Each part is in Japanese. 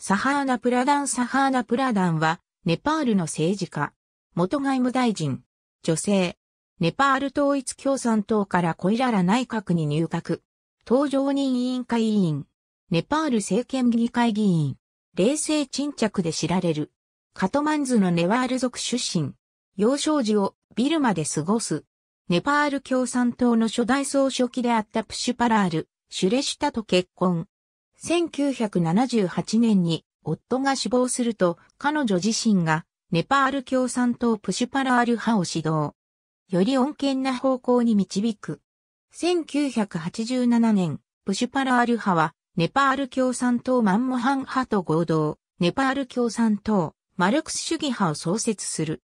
サハーナプラダンサハーナプラダンは、ネパールの政治家、元外務大臣、女性、ネパール統一共産党からコイララ内閣に入閣、登場人委員会委員、ネパール政権議会議員、冷静沈着で知られる、カトマンズのネワール族出身、幼少時をビルマで過ごす、ネパール共産党の初代総書記であったプシュパラール、シュレシュタと結婚。1978年に夫が死亡すると彼女自身がネパール共産党プシュパラール派を指導。より穏健な方向に導く。1987年、プシュパラール派はネパール共産党マンモハン派と合同、ネパール共産党マルクス主義派を創設する。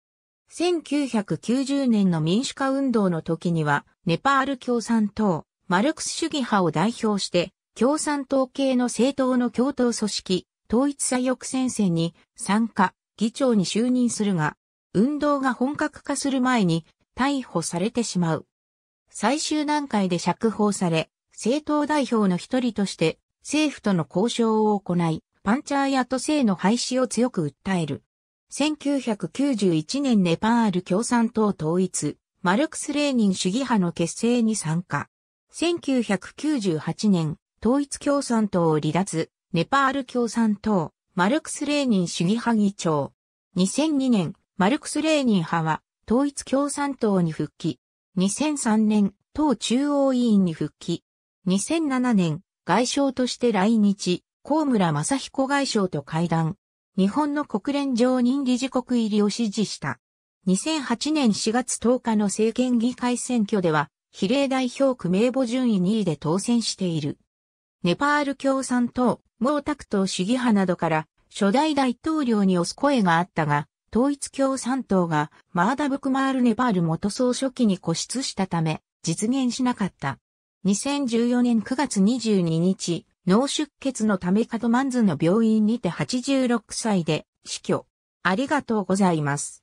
1990年の民主化運動の時には、ネパール共産党マルクス主義派を代表して共産党系の政党の共闘組織、統一左翼戦線に参加、議長に就任するが、運動が本格化する前に逮捕されてしまう。最終段階で釈放され、政党代表の一人として政府との交渉を行い、パンチャーや都政の廃止を強く訴える。1991年ネパール共産党統一、マルクス・レーニン主義派の結成に参加。1998年、統一共産党を離脱、ネパール共産党、マルクス・レーニン主義派議長。2002年、マルクス・レーニン派は、統一共産党に復帰。2003年、党中央委員に復帰。2007年、外相として来日、河村正彦外相と会談。日本の国連常任理事国入りを支持した。2008年4月10日の政権議会選挙では、比例代表区名簿順位2位で当選している。ネパール共産党、毛沢東主義派などから初代大統領に押す声があったが、統一共産党がマーダブクマールネパール元総書記に固執したため実現しなかった。2014年9月22日、脳出血のためカドマンズの病院にて86歳で死去。ありがとうございます。